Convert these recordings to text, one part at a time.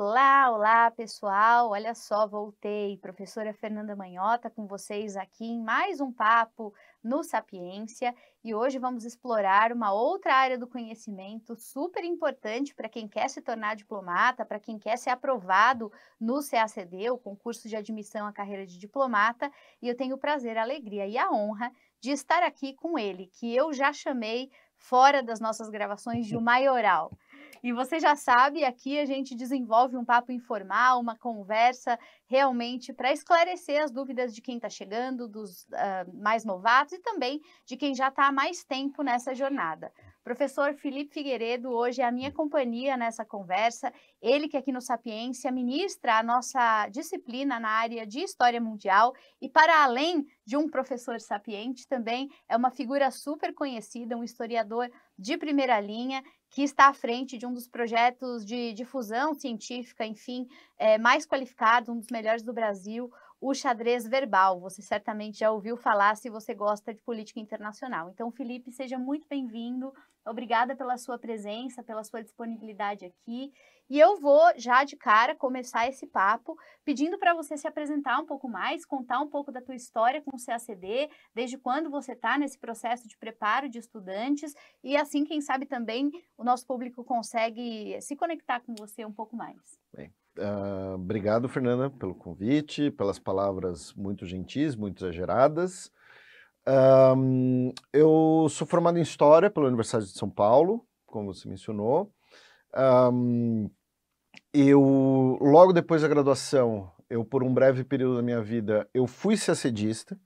Olá, olá pessoal! Olha só, voltei, professora Fernanda Manhota com vocês aqui em mais um papo no Sapiência e hoje vamos explorar uma outra área do conhecimento super importante para quem quer se tornar diplomata, para quem quer ser aprovado no CACD, o concurso de admissão à carreira de diplomata, e eu tenho o prazer, a alegria e a honra de estar aqui com ele, que eu já chamei fora das nossas gravações de Maioral. E você já sabe, aqui a gente desenvolve um papo informal, uma conversa realmente para esclarecer as dúvidas de quem está chegando, dos uh, mais novatos e também de quem já está há mais tempo nessa jornada. Professor Felipe Figueiredo, hoje é a minha hum. companhia nessa conversa. Ele que é aqui no Sapiência ministra a nossa disciplina na área de História Mundial e para além de um professor sapiente, também é uma figura super conhecida, um historiador de primeira linha que está à frente de um dos projetos de difusão científica, enfim, é, mais qualificado, um dos melhores do Brasil o xadrez verbal. Você certamente já ouviu falar se você gosta de política internacional. Então, Felipe, seja muito bem-vindo. Obrigada pela sua presença, pela sua disponibilidade aqui. E eu vou já de cara começar esse papo pedindo para você se apresentar um pouco mais, contar um pouco da tua história com o CACD, desde quando você está nesse processo de preparo de estudantes e assim, quem sabe também o nosso público consegue se conectar com você um pouco mais. Bem, Uh, obrigado, Fernanda, pelo convite, pelas palavras muito gentis, muito exageradas. Um, eu sou formado em História pela Universidade de São Paulo, como você mencionou. Um, eu, logo depois da graduação, eu por um breve período da minha vida, eu fui sacedista. Uh,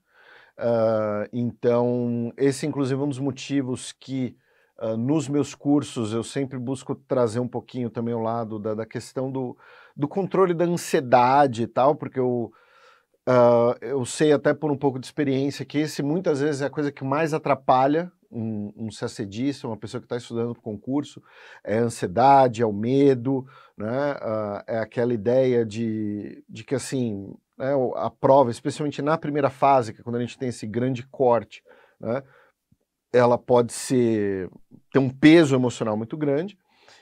ah, então, esse inclusive é um dos motivos que ah, nos meus cursos, eu sempre busco trazer um pouquinho também o lado da, da questão do, do controle da ansiedade e tal, porque eu, uh, eu sei até por um pouco de experiência que esse muitas vezes é a coisa que mais atrapalha um, um uma pessoa que está estudando para o concurso, é a ansiedade, é o medo, né? Uh, é aquela ideia de, de que assim, né, a prova, especialmente na primeira fase, que é quando a gente tem esse grande corte, né? ela pode ser ter um peso emocional muito grande.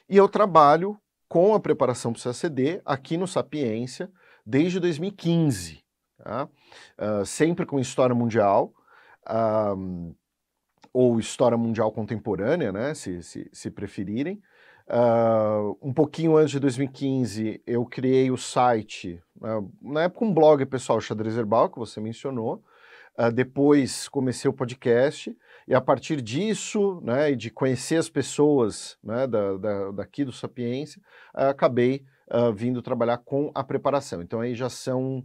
E eu trabalho com a preparação para o CACD aqui no Sapiência desde 2015, tá? uh, sempre com história mundial. Uh, ou história mundial contemporânea, né, se, se, se preferirem. Uh, um pouquinho antes de 2015, eu criei o site, uh, na época um blog pessoal, Xadrez Herbal, que você mencionou. Uh, depois comecei o podcast e a partir disso, né, e de conhecer as pessoas né, da, da, daqui do Sapiência, uh, acabei uh, vindo trabalhar com a preparação. Então aí já são,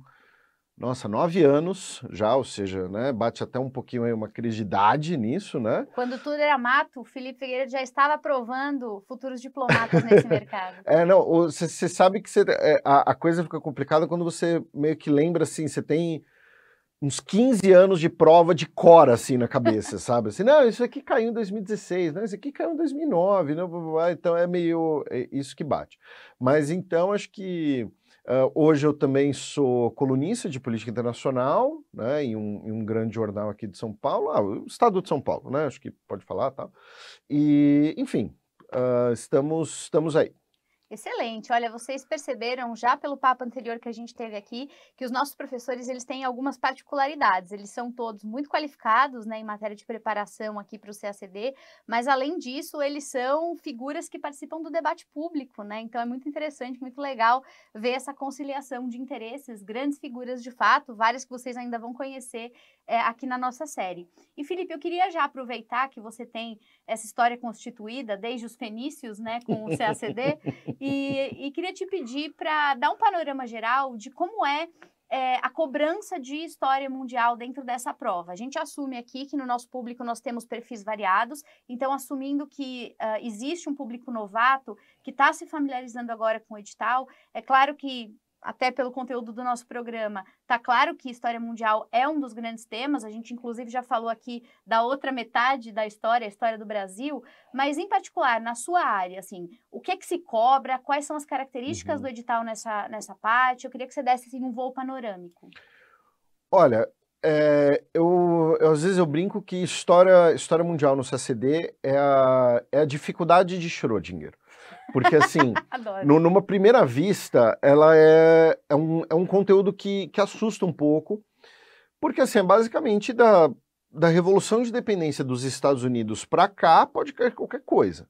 nossa, nove anos já, ou seja, né, bate até um pouquinho aí uma crise de idade nisso, né? Quando tudo era mato, o Felipe Figueiredo já estava aprovando futuros diplomatas nesse mercado. É, não, você sabe que cê, é, a, a coisa fica complicada quando você meio que lembra, assim, você tem uns 15 anos de prova de cor, assim, na cabeça, sabe? Assim, não, isso aqui caiu em 2016, não, isso aqui caiu em 2009, não, então é meio é isso que bate. Mas então, acho que uh, hoje eu também sou colunista de política internacional, né, em um, em um grande jornal aqui de São Paulo, ah, o Estado de São Paulo, né, acho que pode falar, tal. E, enfim, uh, estamos, estamos aí. Excelente. Olha, vocês perceberam já pelo papo anterior que a gente teve aqui que os nossos professores eles têm algumas particularidades. Eles são todos muito qualificados, né, em matéria de preparação aqui para o CACD, mas além disso eles são figuras que participam do debate público, né? Então é muito interessante, muito legal ver essa conciliação de interesses, grandes figuras de fato, várias que vocês ainda vão conhecer é, aqui na nossa série. E Felipe, eu queria já aproveitar que você tem essa história constituída desde os fenícios, né, com o CACD. E, e queria te pedir para dar um panorama geral de como é é, a cobrança de história mundial dentro dessa prova. A gente assume aqui que no nosso público nós temos perfis variados, então, assumindo que uh, existe um público novato que está se familiarizando agora com o edital, é claro que até pelo conteúdo do nosso programa, tá claro que história mundial é um dos grandes temas, a gente inclusive já falou aqui da outra metade da história, a história do Brasil, mas em particular na sua área, assim, o que é que se cobra, quais são as características uhum. do edital nessa, nessa parte? Eu queria que você desse assim, um voo panorâmico. Olha, é, eu, eu, às vezes eu brinco que história, história mundial no CCD é a, é a dificuldade de Schrödinger. Porque, assim, no, numa primeira vista, ela é, é, um, é um conteúdo que, que assusta um pouco, porque, assim, é basicamente da, da revolução de dependência dos Estados Unidos para cá, pode cair qualquer coisa.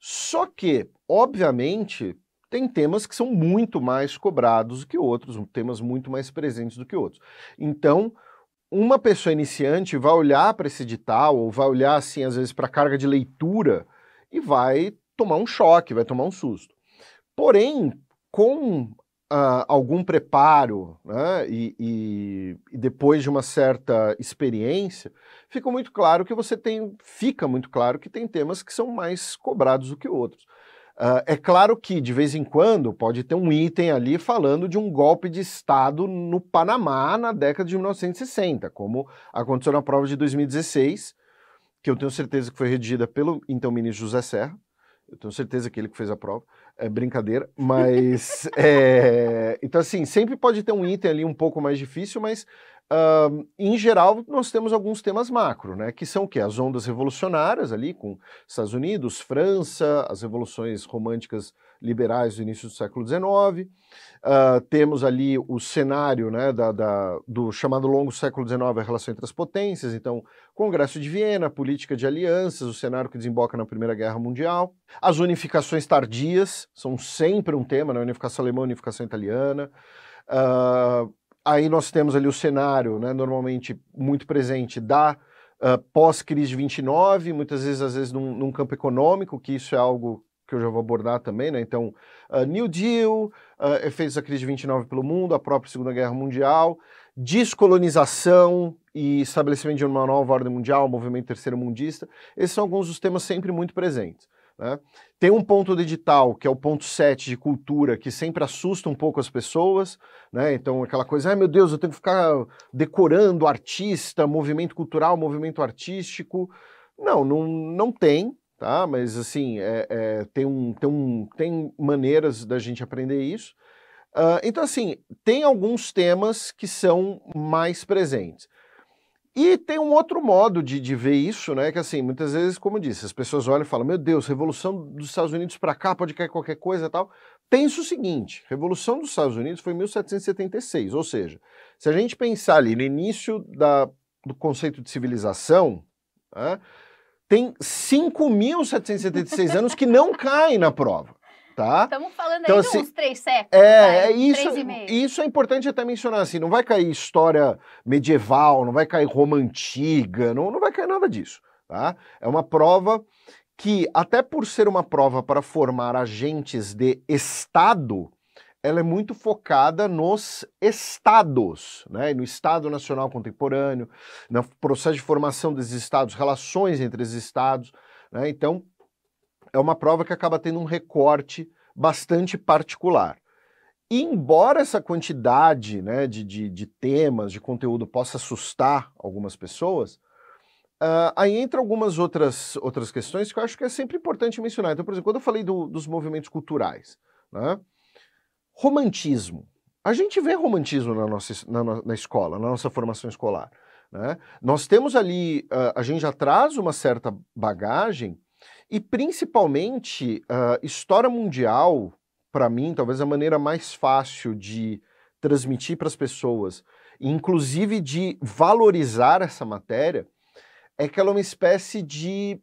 Só que, obviamente, tem temas que são muito mais cobrados do que outros, temas muito mais presentes do que outros. Então, uma pessoa iniciante vai olhar para esse edital, ou vai olhar, assim, às vezes, para a carga de leitura e vai tomar um choque, vai tomar um susto. Porém, com ah, algum preparo né, e, e, e, depois de uma certa experiência, fica muito claro que você tem, fica muito claro que tem temas que são mais cobrados do que outros. Ah, é claro que de vez em quando pode ter um item ali falando de um golpe de Estado no Panamá na década de 1960, como aconteceu na prova de 2016, que eu tenho certeza que foi redigida pelo então ministro José Serra. Eu tenho certeza que ele que fez a prova. É brincadeira, mas. é, então, assim, sempre pode ter um item ali um pouco mais difícil, mas Uh, em geral, nós temos alguns temas macro, né, que são que as ondas revolucionárias ali com Estados Unidos, França, as revoluções românticas liberais do início do século XIX. Uh, ah, temos ali o cenário né, da, da, do chamado longo século XIX, a relação entre as potências, então, Congresso de Viena, política de alianças, o cenário que desemboca na Primeira Guerra Mundial, as unificações tardias, são sempre um tema, né, unificação alemã, unificação italiana. Uh, aí nós temos ali o cenário, né, normalmente muito presente, da uh, pós-crise de 29, muitas vezes, às vezes, num, num, campo econômico, que isso é algo que eu já vou abordar também, né? Então, uh, New Deal, uh, efeitos da crise de 29 pelo mundo, a própria Segunda Guerra Mundial, descolonização e estabelecimento de uma nova ordem mundial, movimento terceiro mundista, esses são alguns dos temas sempre muito presentes. Né? Tem um ponto do que é o ponto 7 de cultura, que sempre assusta um pouco as pessoas, né? Então, aquela coisa, ai ah, meu Deus, eu tenho que ficar decorando artista, movimento cultural, movimento artístico. Não, não, não tem, tá? Mas assim, é, é, tem, um, tem, um, tem maneiras da gente aprender isso. Uh, então, assim, tem alguns temas que são mais presentes. E tem um outro modo de, de ver isso, né? Que assim, muitas vezes, como eu disse, as pessoas olham e falam: Meu Deus, revolução dos Estados Unidos para cá pode cair qualquer coisa e tal. Pensa o seguinte: revolução dos Estados Unidos foi em 1776, ou seja, se a gente pensar ali no início da, do conceito de civilização, né, tem 5.776 anos que não caem na prova. Tá? Estamos falando então, aí assim, uns três séculos. É, é isso, isso é importante até mencionar assim: não vai cair história medieval, não vai cair Roma antiga, não, não vai cair nada disso. Tá? É uma prova que, até por ser uma prova para formar agentes de Estado, ela é muito focada nos estados, né? no Estado Nacional Contemporâneo, no processo de formação desses estados, relações entre os estados. Né? Então, é uma prova que acaba tendo um recorte bastante particular. E embora essa quantidade né, de, de, de, temas, de conteúdo possa assustar algumas pessoas, uh, aí entra algumas outras, outras questões que eu acho que é sempre importante mencionar. Então, por exemplo, quando eu falei do, dos movimentos culturais, né? Romantismo. A gente vê romantismo na nossa na, na escola, na nossa formação escolar. Né? Nós temos ali, uh, a gente já traz uma certa bagagem e principalmente uh, história mundial, para mim, talvez a maneira mais fácil de transmitir para as pessoas, inclusive de valorizar essa matéria, é que ela é uma espécie de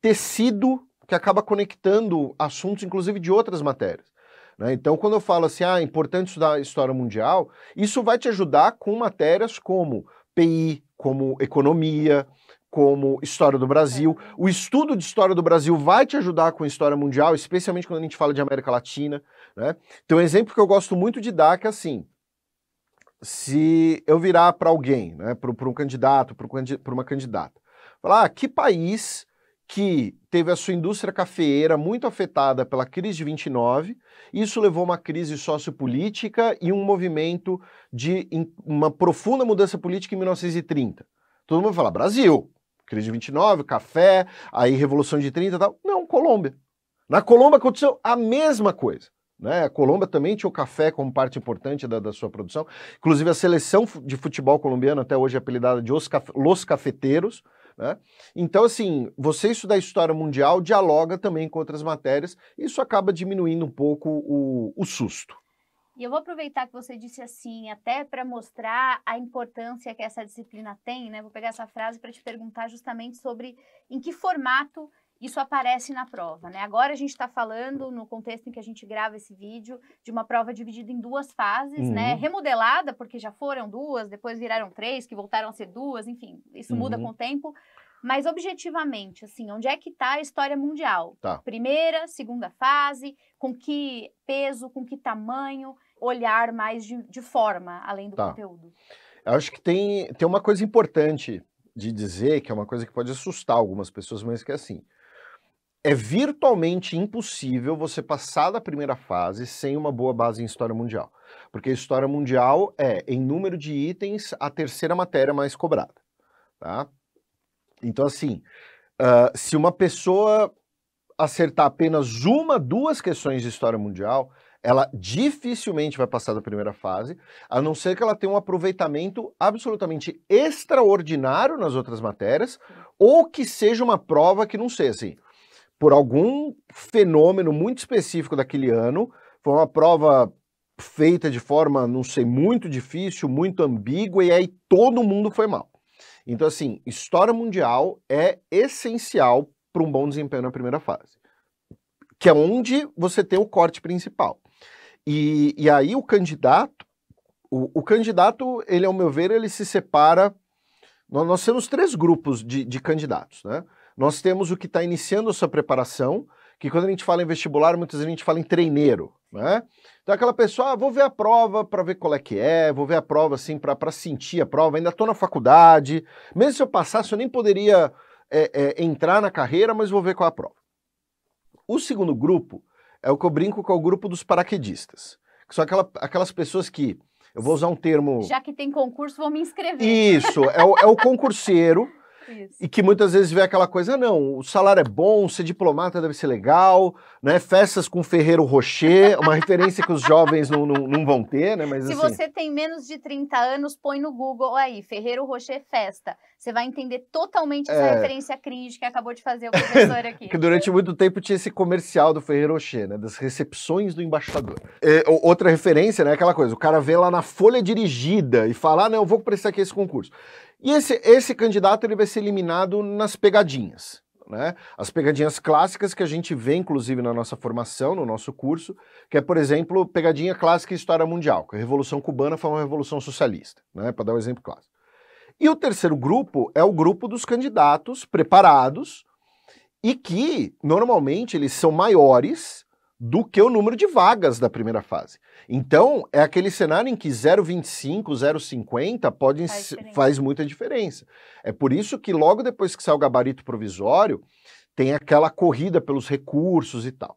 tecido que acaba conectando assuntos, inclusive de outras matérias. Né? Então, quando eu falo assim, ah, é importante estudar história mundial, isso vai te ajudar com matérias como PI, como economia, como História do Brasil. O estudo de História do Brasil vai te ajudar com História Mundial, especialmente quando a gente fala de América Latina. Né? Então, um exemplo que eu gosto muito de dar é assim, se eu virar para alguém, né, para um candidato, para uma candidata, falar, ah, que país que teve a sua indústria cafeeira muito afetada pela crise de 29. Isso levou a uma crise sociopolítica e um movimento de uma profunda mudança política em 1930. Todo mundo fala Brasil, crise de 29, café, aí revolução de 30 e tal. Não, Colômbia. Na Colômbia aconteceu a mesma coisa. Né? A Colômbia também tinha o café como parte importante da, da, sua produção. Inclusive, a seleção de futebol colombiano até hoje é apelidada de Os, Caf... Los Cafeteiros. Né? Então, assim, você estudar história mundial dialoga também com outras matérias, isso acaba diminuindo um pouco o, o susto. E eu vou aproveitar que você disse assim, até para mostrar a importância que essa disciplina tem, né? Vou pegar essa frase para te perguntar justamente sobre em que formato isso aparece na prova. Né? Agora a gente está falando, no contexto em que a gente grava esse vídeo, de uma prova dividida em duas fases, né? uhum. né? remodelada, porque já foram duas, depois viraram três, que voltaram a ser duas, enfim, isso uhum. muda com o tempo. Mas objetivamente, assim, onde é que está a história mundial? Tá. Primeira, segunda fase, com que peso, com que tamanho, olhar mais de, de forma, além do tá. conteúdo? Eu acho que tem, tem uma coisa importante de dizer, que é uma coisa que pode assustar algumas pessoas, mas que é assim, é virtualmente impossível você passar da primeira fase sem uma boa base em história mundial. Porque história mundial é, em número de itens, a terceira matéria mais cobrada. Tá? Então, assim, uh, se uma pessoa acertar apenas uma, duas questões de história mundial, ela dificilmente vai passar da primeira fase, a não ser que ela tenha um aproveitamento absolutamente extraordinário nas outras matérias, ou que seja uma prova que não seja. assim por algum fenômeno muito específico daquele ano. Foi uma prova feita de forma, não sei, muito difícil, muito ambígua, e aí todo mundo foi mal. Então, assim, história mundial é essencial para um bom desempenho na primeira fase, que é onde você tem o corte principal. E, e aí o candidato, o, o candidato, ele, ao meu ver, ele se separa. Nós, nós temos três grupos de, de candidatos, né? Nós temos o que está iniciando a sua preparação, que quando a gente fala em vestibular, muitas vezes a gente fala em treineiro, né? Então aquela pessoa, ah, vou ver a prova para ver qual é que é, vou ver a prova assim para sentir a prova, ainda estou na faculdade, mesmo se eu passasse eu nem poderia é, é, entrar na carreira, mas vou ver qual é a prova. O segundo grupo é o que eu brinco com é o grupo dos paraquedistas, que são aquela, aquelas pessoas que, eu vou usar um termo... Já que tem concurso, vou me inscrever. Isso, é o, é o concurseiro isso. E que muitas vezes vê aquela coisa, não, o salário é bom, ser diplomata deve ser legal, né? Festas com Ferreiro Rocher, uma referência que os jovens não, não, não, vão ter, né? Mas, Se assim... você tem menos de 30 anos, põe no Google aí, Ferreiro Rocher Festa. Você vai entender totalmente essa é... referência cringe que acabou de fazer o professor aqui. que durante muito tempo tinha esse comercial do Ferreiro Rocher, né? Das recepções do embaixador. E, é, outra referência, né? É aquela coisa, o cara vê lá na folha dirigida e fala, ah, não, eu vou prestar aqui esse concurso. E esse, esse candidato ele vai ser eliminado nas pegadinhas. Né? As pegadinhas clássicas que a gente vê, inclusive, na nossa formação, no nosso curso, que é, por exemplo, pegadinha clássica e história mundial, que a Revolução Cubana foi uma revolução socialista, né? para dar um exemplo clássico. E o terceiro grupo é o grupo dos candidatos preparados e que, normalmente, eles são maiores do que o número de vagas da primeira fase. Então, é aquele cenário em que 0,25, 0,50 podem faz, faz muita diferença. É por isso que logo depois que sai o gabarito provisório, tem aquela corrida pelos recursos e tal.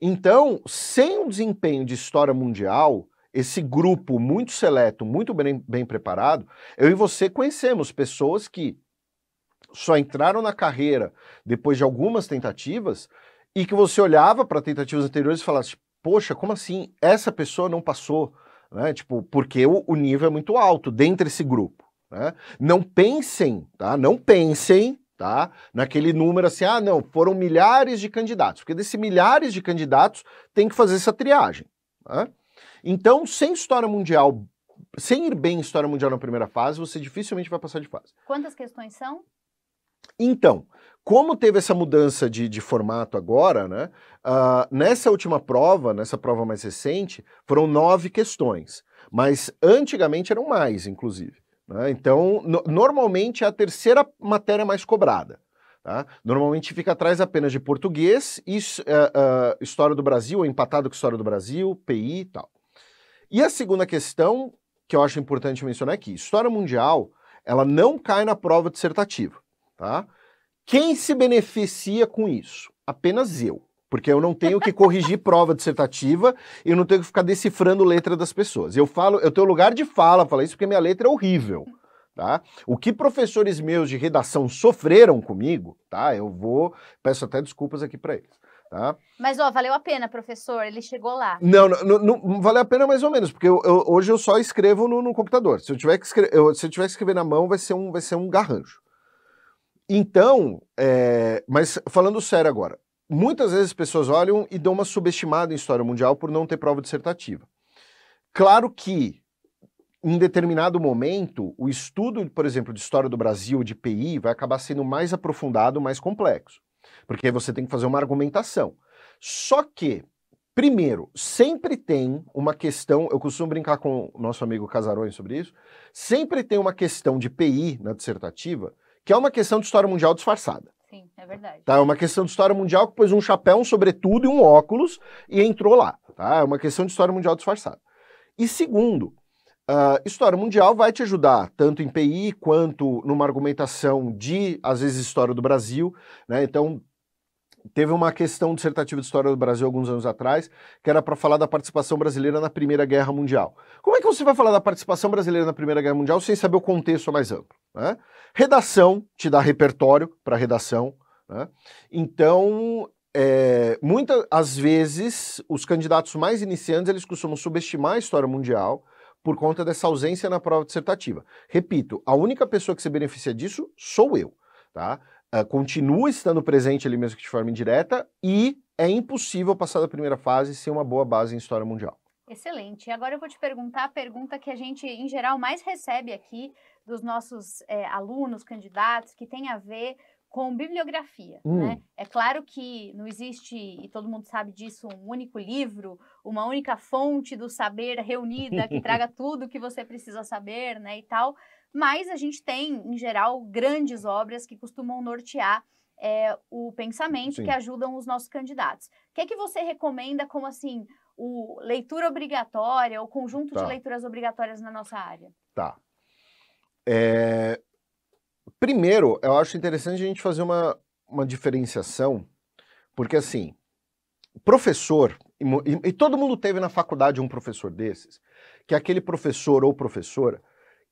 Então, sem um desempenho de história mundial, esse grupo muito seleto, muito bem, bem preparado, eu e você conhecemos pessoas que só entraram na carreira depois de algumas tentativas e que você olhava para tentativas anteriores e falasse, poxa, como assim? Essa pessoa não passou, né? Tipo, porque o, o nível é muito alto dentro desse grupo. Né? Não pensem, tá? Não pensem tá? Naquele número assim, ah, não, foram milhares de candidatos, porque desses milhares de candidatos tem que fazer essa triagem. Né? Então, sem história mundial, sem ir bem em história mundial na primeira fase, você dificilmente vai passar de fase. Quantas questões são? Então, como teve essa mudança de, de formato agora, né? Uh, nessa última prova, nessa prova mais recente, foram nove questões, mas antigamente eram mais, inclusive. Né? Então, no, normalmente é a terceira matéria mais cobrada. Tá? Normalmente fica atrás apenas de português e uh, uh, eh, história do Brasil, empatado com história do Brasil, PI e tal. E a segunda questão que eu acho importante mencionar aqui, é história mundial, ela não cai na prova dissertativa. Tá? Quem se beneficia com isso? Apenas eu. Porque eu não tenho que corrigir prova dissertativa, eu não tenho que ficar decifrando letra das pessoas. Eu falo, eu tenho lugar de fala, falar isso porque minha letra é horrível. Tá? O que professores meus de redação sofreram comigo, tá? Eu vou, peço até desculpas aqui para eles. Tá? Mas ó, valeu a pena, professor, ele chegou lá. Não, não, não, não valeu a pena mais ou menos, porque eu, eu, hoje eu só escrevo no, no computador. Se eu, tiver que escrever, eu, se eu tiver que escrever na mão, vai ser um, vai ser um garranjo então, é, mas falando sério agora, muitas vezes as pessoas olham e dão uma subestimada em história mundial por não ter prova dissertativa. Claro que em determinado momento, o estudo, por exemplo, de história do Brasil, de PI, vai acabar sendo mais aprofundado, mais complexo. Porque aí você tem que fazer uma argumentação. Só que, primeiro, sempre tem uma questão, eu costumo brincar com o nosso amigo Casarões sobre isso, sempre tem uma questão de PI na dissertativa que é uma questão de história mundial disfarçada. Sim, é verdade. Tá? É uma questão de história mundial que pôs um chapéu, um sobretudo e um óculos e entrou lá. Tá? É uma questão de história mundial disfarçada. E segundo, Uh, história mundial vai te ajudar tanto em PI quanto numa argumentação de, às vezes, história do Brasil. Né? Então, teve uma questão dissertativa de História do Brasil alguns anos atrás, que era para falar da participação brasileira na Primeira Guerra Mundial. Como é que você vai falar da participação brasileira na Primeira Guerra Mundial sem saber o contexto mais amplo? Né? Redação te dá repertório para redação. Né? Então, é, muitas vezes, os candidatos mais iniciantes eles costumam subestimar a história mundial por conta dessa ausência na prova dissertativa. Repito, a única pessoa que se beneficia disso sou eu. Tá? Ah, continua estando presente ali mesmo que de forma indireta e é impossível passar da primeira fase sem uma boa base em história mundial. Excelente. Agora eu vou te perguntar a pergunta que a gente, em geral, mais recebe aqui dos nossos é, alunos, candidatos, que tem a ver com bibliografia. Hum. Né? É claro que não existe, e todo mundo sabe disso, um único livro, uma única fonte do saber reunida que traga tudo que você precisa saber né, e tal. Mas a gente tem, em geral, grandes obras que costumam nortear é, o pensamento, Sim. que ajudam os nossos candidatos. O que é que você recomenda como, assim, o leitura obrigatória, o conjunto tá. de leituras obrigatórias na nossa área? Tá. É... Primeiro, eu acho interessante a gente fazer uma, uma diferenciação, porque assim, professor, e, e, todo mundo teve na faculdade um professor desses, que é aquele professor ou professora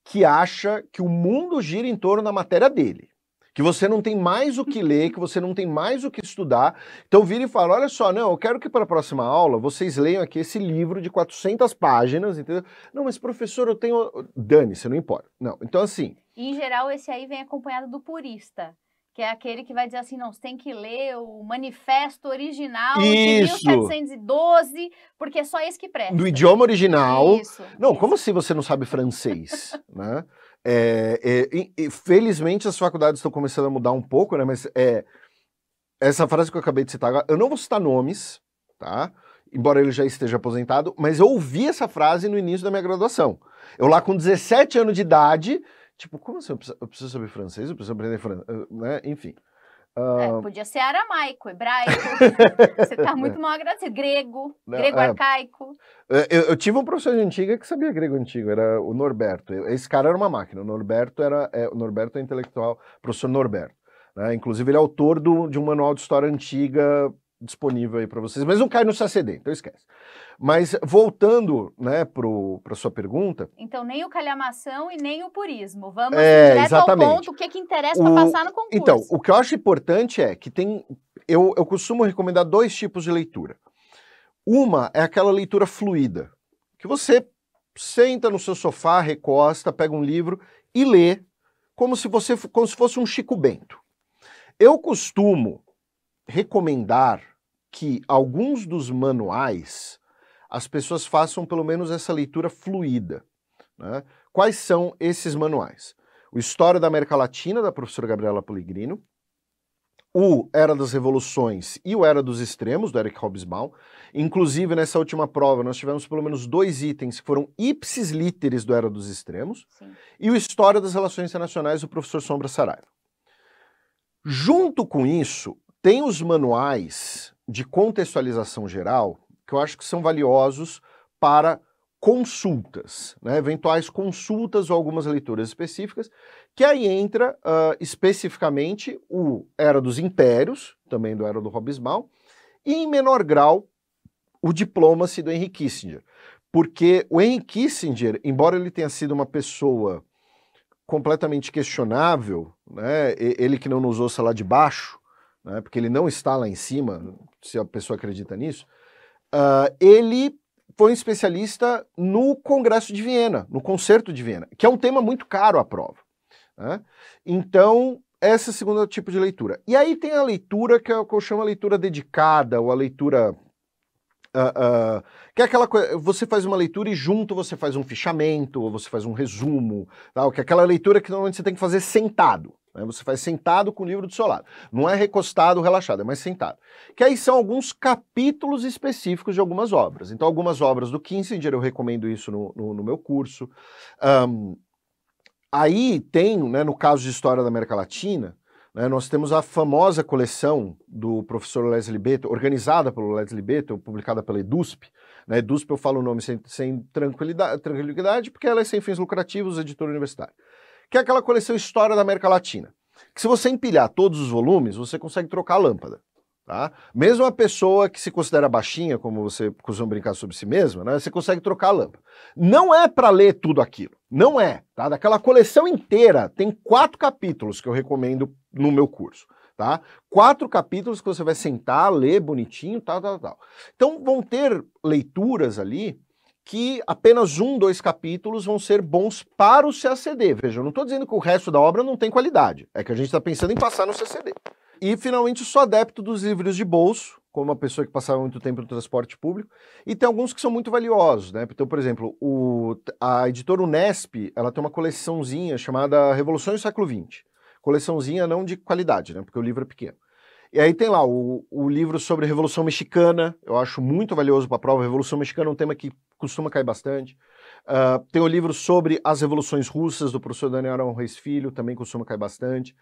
que acha que o mundo gira em torno da matéria dele. Que você não tem mais o que uhum. ler, que você não tem mais o que estudar. Então vira e fala: olha só, não, eu quero que para a próxima aula vocês leiam aqui esse livro de 400 páginas, entendeu? Não, mas professor, eu tenho. Dane-se, não importa. Não, então assim. Em geral, esse aí vem acompanhado do purista que é aquele que vai dizer assim, não, você tem que ler o manifesto original isso. de 1712, porque é só esse que presta. Do idioma original. Isso, não, isso. como se você não sabe francês, né? É, é, felizmente as faculdades estão começando a mudar um pouco, né? Mas é, essa frase que eu acabei de citar, eu não vou citar nomes, tá? Embora ele já esteja aposentado, mas eu ouvi essa frase no início da minha graduação. Eu lá com 17 anos de idade, Tipo, como assim? Eu preciso, eu preciso saber francês? Eu preciso aprender francês? Eh, né? Enfim. Uh... É, podia ser aramaico, hebraico. Você está muito mal agradecido. Grego, Não, grego é. arcaico. Eu, eu, tive um professor de antiga que sabia grego antigo, era o Norberto. Esse cara era uma máquina. O Norberto era é, o Norberto é intelectual, professor Norberto. Né? Inclusive, ele é autor do, de um manual de história antiga disponível aí para vocês, mas não cai no sacedê, então esquece. Mas voltando, né, para sua pergunta. Então nem o calhamação e nem o purismo. Vamos é, direto exatamente. ao ponto, o que, que interessa para passar no concurso. Então, o que eu acho importante é que tem, eu, eu costumo recomendar dois tipos de leitura. Uma é aquela leitura fluida, que você senta no seu sofá, recosta, pega um livro e lê como se você como se fosse um Chico Bento. Eu costumo recomendar que alguns dos manuais as pessoas façam pelo menos essa leitura fluida. Né? Quais são esses manuais? O História da América Latina, da professora Gabriela Poligrino, o Era das Revoluções e o Era dos Extremos, do Eric Hobsbawm. Inclusive, nessa última prova, nós tivemos pelo menos dois itens que foram ipsis literis do Era dos Extremos Sim. e o História das Relações Internacionais, do professor Sombra Saraiva. Junto com isso, tem os manuais de contextualização geral que eu acho que são valiosos para consultas, né? eventuais consultas ou algumas leituras específicas, que aí entra uh, especificamente o Era dos Impérios, também do Era do Hobsbawm, e em menor grau o Diplomacy do Henry Kissinger. Porque o Henry Kissinger, embora ele tenha sido uma pessoa completamente questionável, né? ele que não nos ouça lá de baixo, né, porque ele não está lá em cima, se a pessoa acredita nisso, uh, ele foi um especialista no Congresso de Viena, no Concerto de Viena, que é um tema muito caro à prova. Né? Então, essa é o segundo tipo de leitura. E aí tem a leitura que eu, é que eu chamo a leitura dedicada, ou a leitura Uh, que é aquela coisa, você faz uma leitura e junto você faz um fichamento, ou você faz um resumo, tal, que é aquela leitura que normalmente você tem que fazer sentado. Né? Você faz sentado com o livro do seu lado. Não é recostado, relaxado, é mais sentado. Que aí são alguns capítulos específicos de algumas obras. Então, algumas obras do Kissinger, eu recomendo isso no, no, no meu curso. Um, aí tem, né, no caso de História da América Latina, né, nós temos a famosa coleção do professor Leslie Beto, organizada pelo Leslie Beto, publicada pela EDUSP. Na né, EDUSP eu falo o nome sem, sem tranquilidade, tranquilidade, porque ela é sem fins lucrativos, editora universitária. Que é aquela coleção História da América Latina. Que se você empilhar todos os volumes, você consegue trocar a lâmpada. Tá? Mesmo a pessoa que se considera baixinha, como você costuma brincar sobre si mesma, né, você consegue trocar a lâmpada. Não é para ler tudo aquilo, não é. Tá? Daquela coleção inteira, tem quatro capítulos que eu recomendo no meu curso. Tá? Quatro capítulos que você vai sentar, ler bonitinho, tal, tal, tal. Então vão ter leituras ali que apenas um, dois capítulos vão ser bons para o CACD. Veja, eu não estou dizendo que o resto da obra não tem qualidade, é que a gente está pensando em passar no CACD. E, finalmente, sou adepto dos livros de bolso, como uma pessoa que passava muito tempo no transporte público, e tem alguns que são muito valiosos, né? Então, por exemplo, o, a editora Unesp, ela tem uma coleçãozinha chamada Revoluções do Século XX. Coleçãozinha não de qualidade, né? Porque o livro é pequeno. E aí tem lá o, o livro sobre Revolução Mexicana, eu acho muito valioso para a prova. Revolução Mexicana é um tema que costuma cair bastante. Ah, tem o um livro sobre as revoluções russas, do professor Daniel Arão Reis Filho, também consumo cai bastante.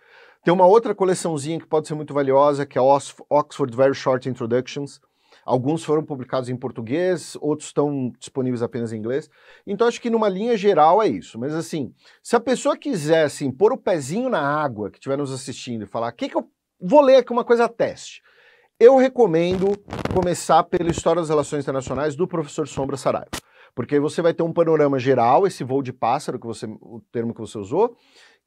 Tem uma outra coleçãozinha que pode ser muito valiosa, que é Oxford Very Short Introductions. Alguns foram publicados em português, outros estão disponíveis apenas em inglês. Então, acho que numa linha geral é isso. Mas, assim, se a pessoa quiser, assim, pôr o pezinho na água que estiver nos assistindo e falar, o que, que eu vou ler aqui, uma coisa teste. Eu recomendo começar pela História das Relações Internacionais do professor Sombra Saraiva. Porque aí você vai ter um panorama geral, esse voo de pássaro, que você, o termo que você usou,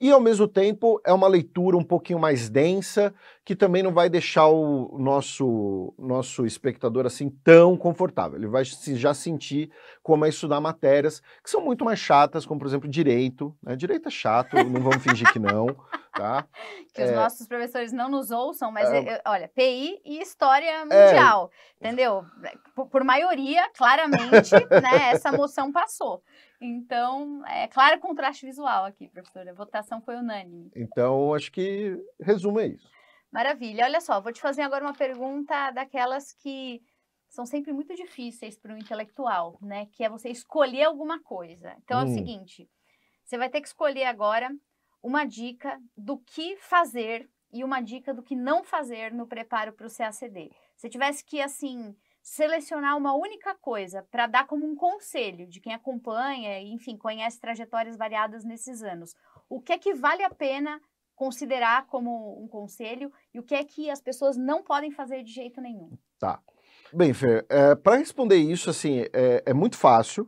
e ao mesmo tempo é uma leitura um pouquinho mais densa, que também não vai deixar o nosso, nosso espectador assim tão confortável. Ele vai se, já sentir como é estudar matérias que são muito mais chatas, como por exemplo direito. Né? Direito é chato, não vamos fingir que não tá? que é... os nossos professores não nos ouçam, mas é... eu, olha, PI e História é. Mundial, é... entendeu? Por, por, maioria, claramente, né, essa moção passou. Então, é claro contraste visual aqui, professora. A votação foi unânime. Então, acho que resume é isso. Maravilha. Olha só, vou te fazer agora uma pergunta daquelas que são sempre muito difíceis para o intelectual, né? Que é você escolher alguma coisa. Então hum. é o hum. seguinte: você vai ter que escolher agora uma dica do que fazer e uma dica do que não fazer no preparo para o CACD. Se tivesse que, assim, selecionar uma única coisa para dar como um conselho de quem acompanha e, enfim, conhece trajetórias variadas nesses anos, o que é que vale a pena considerar como um conselho e o que é que as pessoas não podem fazer de jeito nenhum? Tá. Bem, Fer, eh, é, para responder isso, assim, é, é muito fácil,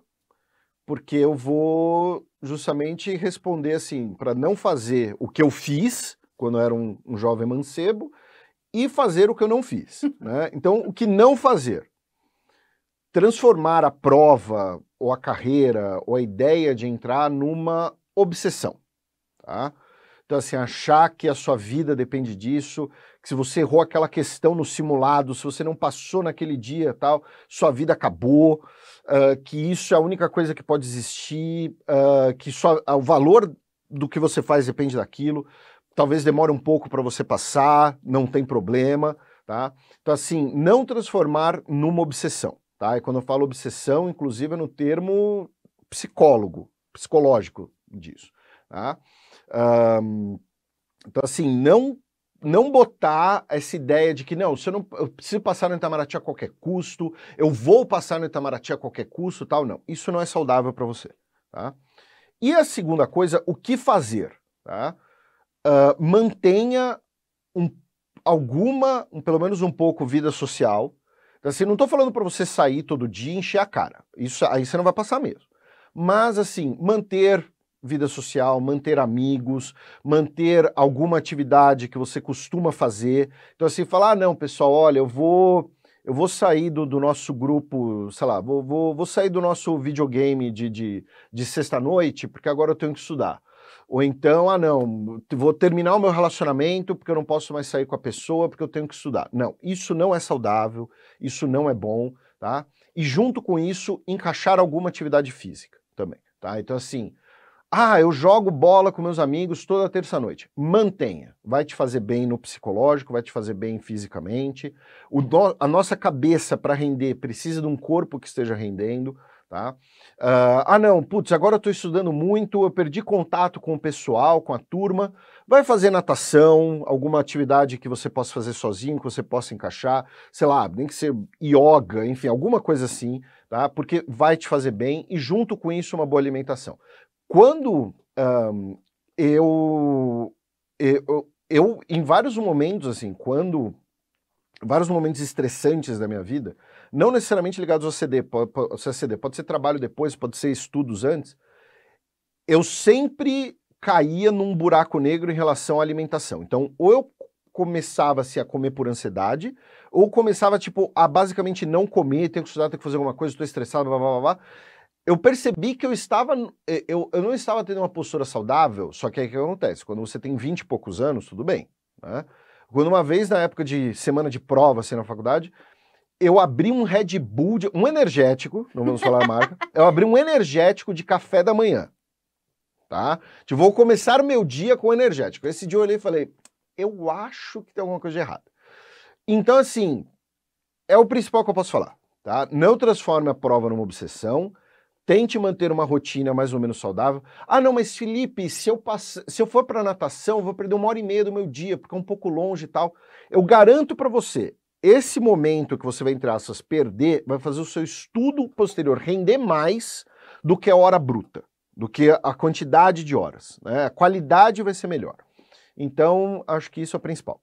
porque eu vou justamente responder assim, para não fazer o que eu fiz quando eu era um, um jovem mancebo e fazer o que eu não fiz. né? Então, o que não fazer? Transformar a prova ou a carreira ou a ideia de entrar numa obsessão. Tá? Então, assim, achar que a sua vida depende disso, que se você errou aquela questão no simulado, se você não passou naquele dia tal, sua vida acabou, uh, que isso é a única coisa que pode existir, uh, que só, uh, o valor do que você faz depende daquilo. Talvez demore um pouco para você passar, não tem problema, tá? Então, assim, não transformar numa obsessão, tá? E quando eu falo obsessão, inclusive é no termo psicólogo, psicológico disso, tá? Um, então, assim, não não botar essa ideia de que não, se eu não eu preciso passar no Itamaraty a qualquer custo, eu vou passar no Itamaraty a qualquer custo, tal, não. Isso não é saudável para você, tá? E a segunda coisa, o que fazer, tá? Uh, mantenha um, alguma, um, pelo menos um pouco, vida social. Então, assim, não estou falando para você sair todo dia e encher a cara. Isso aí você não vai passar mesmo. Mas, assim, manter vida social, manter amigos, manter alguma atividade que você costuma fazer. Então, assim, falar, ah, não, pessoal, olha, eu vou eu vou sair do, do, nosso grupo, sei lá, vou, vou, vou sair do nosso videogame de, de, de sexta-noite, porque agora eu tenho que estudar. Ou então, ah, não, vou terminar o meu relacionamento porque eu não posso mais sair com a pessoa, porque eu tenho que estudar. Não, isso não é saudável, isso não é bom, tá? E junto com isso, encaixar alguma atividade física também, tá? Então, assim, ah, eu jogo bola com meus amigos toda terça-noite. Mantenha. Vai te fazer bem no psicológico, vai te fazer bem fisicamente. No, a nossa cabeça para render precisa de um corpo que esteja rendendo. Tá? Uh, ah, não, putz, agora eu estou estudando muito, eu perdi contato com o pessoal, com a turma. Vai fazer natação, alguma atividade que você possa fazer sozinho, que você possa encaixar, sei lá, nem que ser yoga, enfim, alguma coisa assim, tá? Porque vai te fazer bem e junto com isso uma boa alimentação. Quando um, eu, eu, eu, em vários momentos, assim, quando vários momentos estressantes da minha vida, não necessariamente ligados ao CD, pode, ser CD, pode ser trabalho depois, pode ser estudos antes, eu sempre caía num buraco negro em relação à alimentação. Então, ou eu começava-se assim, a comer por ansiedade, ou começava, tipo, a basicamente não comer, tenho que estudar, tenho que fazer alguma coisa, estou estressado, blá, blá, blá, blá eu percebi que eu estava. Eh, eu, eu não estava tendo uma postura saudável, só que aí o que acontece? Quando você tem 20 e poucos anos, tudo bem. Né? Quando uma vez, na época de semana de prova, assim, na faculdade, eu abri um Red Bull, de, um energético, não vamos falar a marca, eu abri um energético de café da manhã. Tá? Tipo, vou começar o meu dia com energético. Esse dia eu olhei e falei, eu acho que tem alguma coisa de errado. Então, assim, é o principal que eu posso falar, tá? Não transforme a prova numa obsessão, Tente manter uma rotina mais ou menos saudável. Ah, não, mas Felipe, se eu, pass... se eu for para natação, eu vou perder uma hora e meia do meu dia, porque é um pouco longe e tal. Eu garanto para você, esse momento que você vai, entre aspas, perder, vai fazer o seu estudo posterior render mais do que a hora bruta, do que a quantidade de horas. Né? A qualidade vai ser melhor. Então, acho que isso é o principal.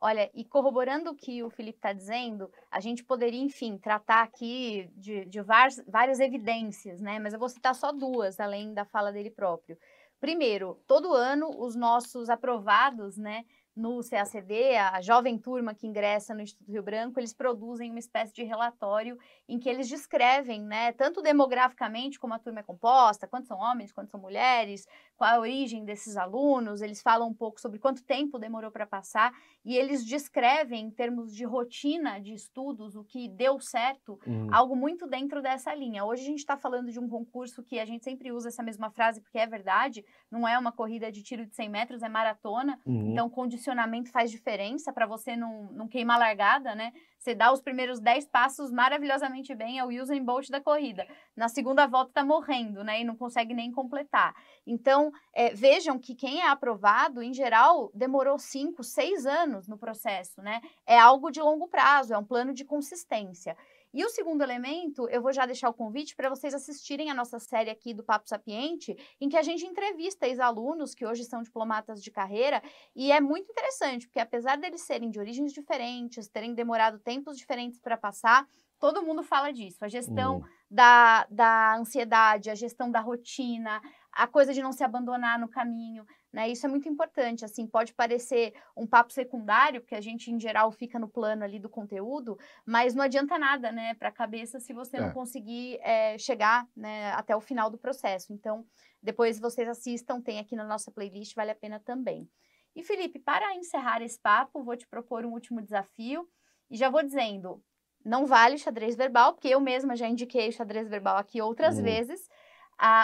Olha, e corroborando o que o Felipe está dizendo, a gente poderia, enfim, tratar aqui de, de várias, várias evidências, né? Mas eu vou citar só duas, além da fala dele próprio. Primeiro, todo ano os nossos aprovados, né, no CACD, a jovem turma que ingressa no Instituto Rio Branco, eles produzem uma espécie de relatório em que eles descrevem, né, tanto demograficamente como a turma é composta, quantos são homens, quantos são mulheres, qual é a origem desses alunos, eles falam um pouco sobre quanto tempo demorou para passar e eles descrevem em termos de rotina de estudos o que deu certo, uhum. algo muito dentro dessa linha. Hoje a gente está falando de um concurso que a gente sempre usa essa mesma frase porque é verdade, não é uma corrida de tiro de 100 metros, é maratona, uhum. então condiciona condicionamento faz diferença para você não, não queimar a largada, né? Você dá os primeiros 10 passos maravilhosamente bem, é o Usain Bolt da corrida. Na segunda volta está morrendo, né? E não consegue nem completar. Então, é, vejam que quem é aprovado, em geral, demorou 5, 6 anos no processo, né? É algo de longo prazo, é um plano de consistência. E o segundo elemento, eu vou já deixar o convite para vocês assistirem a nossa série aqui do Papo Sapiente, em que a gente entrevista ex-alunos que hoje são diplomatas de carreira, e é muito interessante, porque apesar deles serem de origens diferentes, terem demorado tempos diferentes para passar, todo mundo fala disso. A gestão uhum. da, da ansiedade, a gestão da rotina, a coisa de não se abandonar no caminho. Né? Isso é muito importante, assim, pode parecer um papo secundário, porque a gente, em geral, fica no plano ali do conteúdo, mas não adianta nada, né, para a cabeça se você é. não conseguir é, chegar né, até o final do processo. Então, depois vocês assistam, tem aqui na nossa playlist, vale a pena também. E, Felipe, para encerrar esse papo, vou te propor um último desafio, e já vou dizendo, não vale xadrez verbal, porque eu mesma já indiquei xadrez verbal aqui outras uhum. vezes,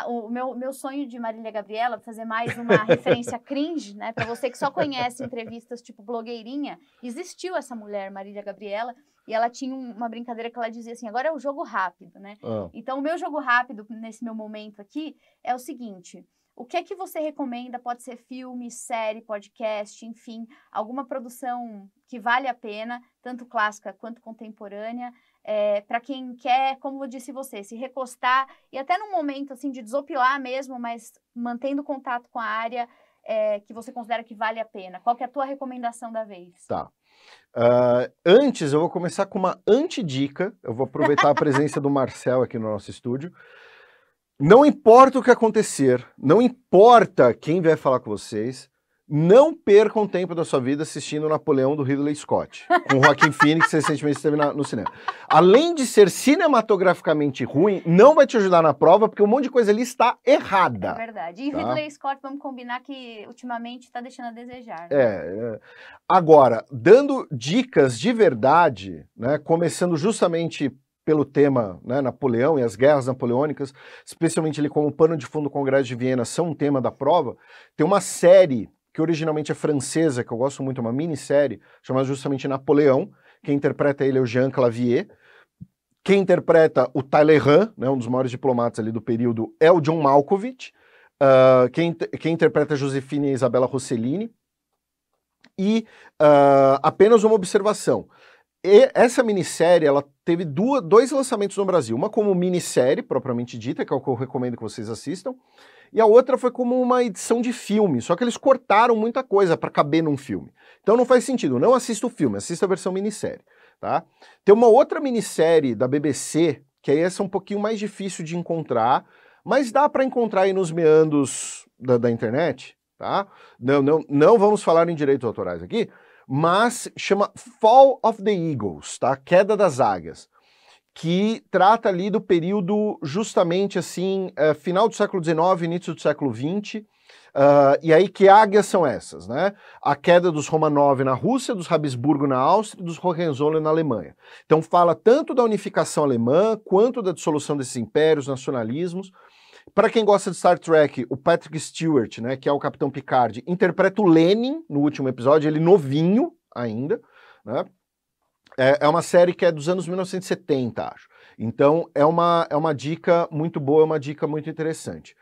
o meu, meu sonho de Marília Gabriela, fazer mais uma referência cringe, né? Para você que só conhece entrevistas tipo blogueirinha, existiu essa mulher, Marília Gabriela, e ela tinha uma brincadeira que ela dizia assim: agora é o jogo rápido, né? Ah. Então, o meu jogo rápido nesse meu momento aqui é o seguinte. O que é que você recomenda? Pode ser filme, série, podcast, enfim, alguma produção que vale a pena, tanto clássica quanto contemporânea, é, para quem quer, como eu disse você, se recostar e até num momento assim de desopilar mesmo, mas mantendo contato com a área é, que você considera que vale a pena? Qual é a tua recomendação da vez? Tá. Uh, antes, eu vou começar com uma antidica. Eu vou aproveitar a presença do Marcel aqui no nosso estúdio. Não importa o que acontecer, não importa quem vai falar com vocês, não percam tempo da sua vida assistindo Napoleão do Ridley Scott, com o Joaquim Phoenix, que recentemente esteve na, no cinema. Além de ser cinematograficamente ruim, não vai te ajudar na prova, porque um monte de coisa ali está errada. É verdade. E tá? Ridley Scott, vamos combinar que ultimamente está deixando a desejar. Né? É, é. Agora, dando dicas de verdade, né, começando justamente pelo tema né, Napoleão e as guerras napoleônicas, especialmente ele como pano de fundo do Congresso de Viena, são um tema da prova, tem uma série que originalmente é francesa, que eu gosto muito, é uma minissérie, chamada justamente Napoleão. Quem interpreta ele é o Jean Clavier. Quem interpreta o Talleyrand, né, um dos maiores diplomatas ali do período, é o John Malkovich. Uh, quem, quem interpreta é a e é Isabella Rossellini. E uh, apenas uma observação. E essa minissérie ela teve duas, dois lançamentos no Brasil. Uma como minissérie, propriamente dita, que é o que eu recomendo que vocês assistam e a outra foi como uma edição de filme, só que eles cortaram muita coisa para caber num filme. Então não faz sentido, não assista o filme, assista a versão minissérie, tá? Tem uma outra minissérie da BBC, que aí essa é um pouquinho mais difícil de encontrar, mas dá para encontrar aí nos meandros da, da internet, tá? Não, não, não vamos falar em direitos autorais aqui, mas chama Fall of the Eagles, tá? Queda das Águias que trata ali do período justamente assim, eh, final do século XIX, início do século XX, Uh, eh, e aí, que águias são essas? Né? A queda dos Romanov na Rússia, dos Habsburgo na Áustria e dos Hohenzollern na Alemanha. Então, fala tanto da unificação alemã quanto da dissolução desses impérios, nacionalismos. Para quem gosta de Star Trek, o Patrick Stewart, né, que é o Capitão Picard, interpreta o Lenin no último episódio, ele novinho ainda. Né? É, é uma série que é dos anos 1970, acho. Então é uma, é uma dica muito boa, é uma dica muito interessante.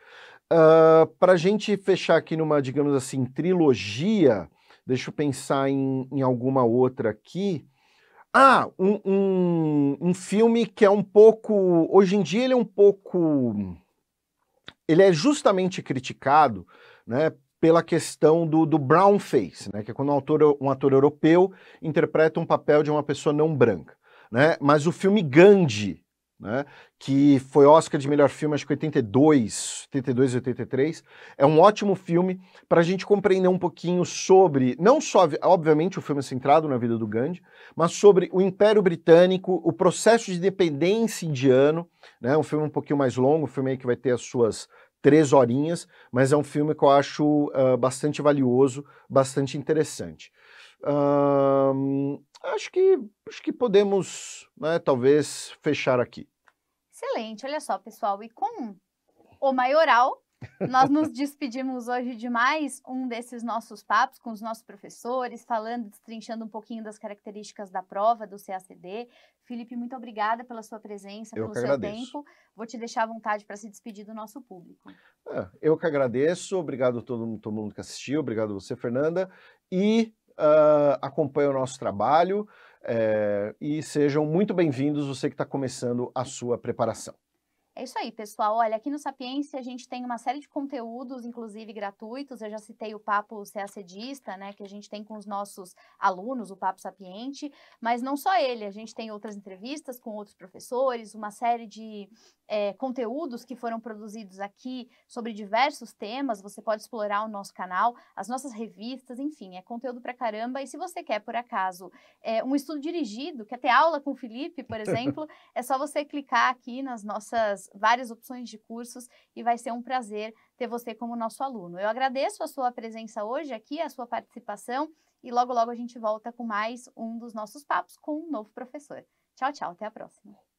Uh, ah, Para a gente fechar aqui numa, digamos assim, trilogia, deixa eu pensar em, em alguma outra aqui. Ah, um, um, um, filme que é um pouco. Hoje em dia ele é um pouco. Ele é justamente criticado né, pela questão do, do brown face, né, que é quando um, autor, um ator europeu interpreta um papel de uma pessoa não branca. Né? Mas o filme Gandhi, né, que foi Oscar de melhor filme, acho que 82, 82 e 83, é um ótimo filme para a gente compreender um pouquinho sobre, não só, obviamente, o filme é centrado na vida do Gandhi, mas sobre o Império Britânico, o processo de dependência indiano, né, um filme um pouquinho mais longo, um filme aí que vai ter as suas três horinhas, mas é um filme que eu acho uh, bastante valioso, bastante interessante. Uh, acho, que, acho que podemos, né, talvez, fechar aqui. Excelente, olha só, pessoal. E com o maioral, nós nos despedimos hoje de mais um desses nossos papos com os nossos professores, falando, destrinchando um pouquinho das características da prova do CACD. Felipe, muito obrigada pela sua presença, eu pelo seu agradeço. tempo. Vou te deixar à vontade para se despedir do nosso público. É, eu que agradeço, obrigado a todo, todo mundo que assistiu, obrigado a você, Fernanda, e uh, acompanhe o nosso trabalho. É, e sejam muito bem-vindos, você que está começando a sua preparação. É isso aí, pessoal. Olha, aqui no Sapiência a gente tem uma série de conteúdos, inclusive gratuitos. Eu já citei o Papo Acedista, né, que a gente tem com os nossos alunos, o Papo Sapiente, mas não só ele. A gente tem outras entrevistas com outros professores, uma série de é, conteúdos que foram produzidos aqui sobre diversos temas. Você pode explorar o nosso canal, as nossas revistas, enfim, é conteúdo pra caramba. E se você quer, por acaso, é, um estudo dirigido, quer ter aula com o Felipe, por exemplo, é só você clicar aqui nas nossas várias opções de cursos e vai ser um prazer ter você como nosso aluno. Eu agradeço a sua presença hoje aqui, a sua participação e logo logo a gente volta com mais um dos nossos papos com um novo professor. Tchau, tchau, até a próxima.